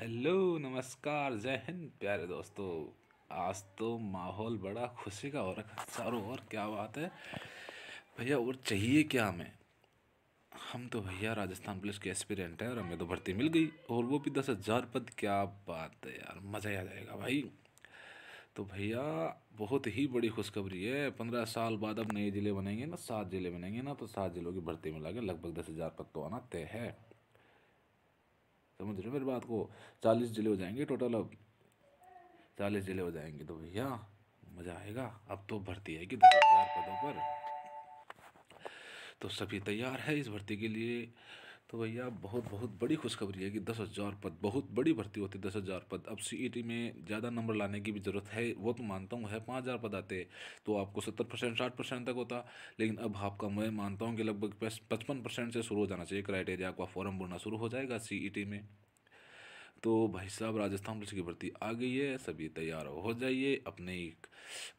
hello नमस्कार जय हिंद प्यारे दोस्तों आज तो माहौल बड़ा खुशी का हो रखा चारों और क्या बात है भैया और चाहिए क्या हमें हम तो भैया राजस्थान पुलिस के एस्पिरेंट हैं और हमें तो भर्ती मिल गई और वो भी दस हज़ार पद क्या बात है यार मज़ा ही आ जाएगा भाई तो भैया बहुत ही बड़ी खुशखबरी है पंद्रह साल बाद अब नए ज़िले बनेंगे ना सात ज़िले बनेंगे ना तो सात ज़िलों की भर्ती मिला के लगभग दस हज़ार पद तो आना तय है समझ रहे हो मेरी बात को चालीस ज़िले हो जाएंगे टोटल अब चालीस ज़िले हो जाएंगे तो भैया मज़ा आएगा अब तो भर्ती आएगी दस हज़ार पदों पर तो सभी तैयार है इस भर्ती के लिए तो भैया बहुत बहुत बड़ी खुशखबरी है कि दस हज़ार पद बहुत बड़ी भर्ती होती है दस हज़ार पद अब सीईटी e में ज़्यादा नंबर लाने की भी ज़रूरत है वो तो मानता हूँ है पाँच हज़ार पद आते तो आपको सत्तर परसेंट साठ परसेंट तक होता लेकिन अब आपका मैं मानता हूँ कि लगभग पचपन परसेंट से शुरू हो जाना चाहिए क्राइटेरिया आपका फॉर्म भरना शुरू हो जाएगा सी e में तो भाई साहब राजस्थान पुलिस की भर्ती आ गई है सभी तैयार हो जाइए अपने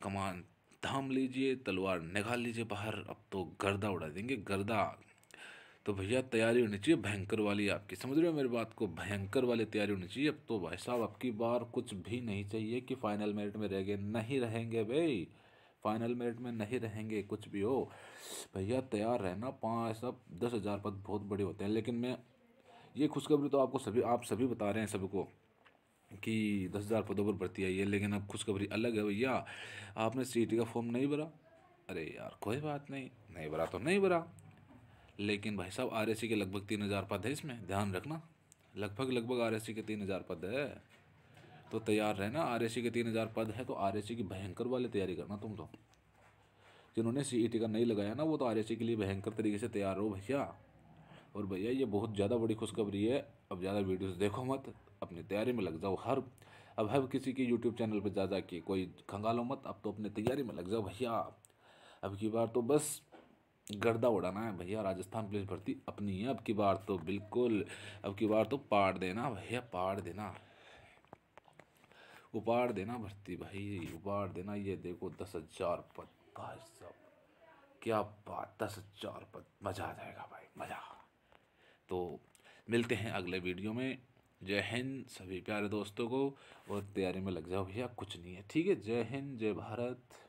कमान थाम लीजिए तलवार निकाल लीजिए बाहर अब तो गर्दा उड़ा देंगे गर्दा तो भैया तैयारी होनी चाहिए भयंकर वाली आपकी समझ रहे हो मेरी बात को भयंकर वाली तैयारी होनी चाहिए अब तो भाई साहब अब की बार कुछ भी नहीं चाहिए कि फाइनल मेरिट में रह गए नहीं रहेंगे भाई फाइनल मेरिट में नहीं रहेंगे कुछ भी हो भैया तैयार रहना पाँच सब दस हज़ार पद बहुत बड़े होते हैं लेकिन मैं ये खुशखबरी तो आपको सभी आप सभी बता रहे हैं सबको कि दस हज़ार पदों पर भर्ती आई है लेकिन अब खुशखबरी अलग है भैया आपने सी e का फॉर्म नहीं भरा अरे यार कोई बात नहीं नहीं भरा तो नहीं भरा लेकिन भाई साहब आर के लगभग तीन हज़ार पद है इसमें ध्यान रखना लगभग लगभग आर के तीन हज़ार पद है तो तैयार रहना आर के तीन हज़ार पद है तो आर की भयंकर वाली तैयारी करना तुम तो जिन्होंने सी e का नहीं लगाया ना वो तो आर के लिए भयंकर तरीके से तैयार हो भैया और भैया ये बहुत ज़्यादा बड़ी खुशखबरी है अब ज़्यादा वीडियोस देखो मत अपनी तैयारी में लग जाओ हर अब हर किसी के यूट्यूब चैनल पर जा जा के कोई खंगालो मत अब तो अपनी तैयारी में लग जाओ भैया अब की बार तो बस गर्दा उड़ाना है भैया राजस्थान पुलिस भर्ती अपनी है अब की बार तो बिल्कुल अब की बार तो पाड़ देना भैया पाड़ देना उपाड़ देना भर्ती भाई उपाड़ देना ये देखो दस हजार पद भाई सब क्या बात दस हजार पद मज़ा आ जाएगा भाई मज़ा तो मिलते हैं अगले वीडियो में जय हिंद सभी प्यारे दोस्तों को और तैयारी में लग जाओ भैया कुछ नहीं है ठीक है जय हिंद जय भारत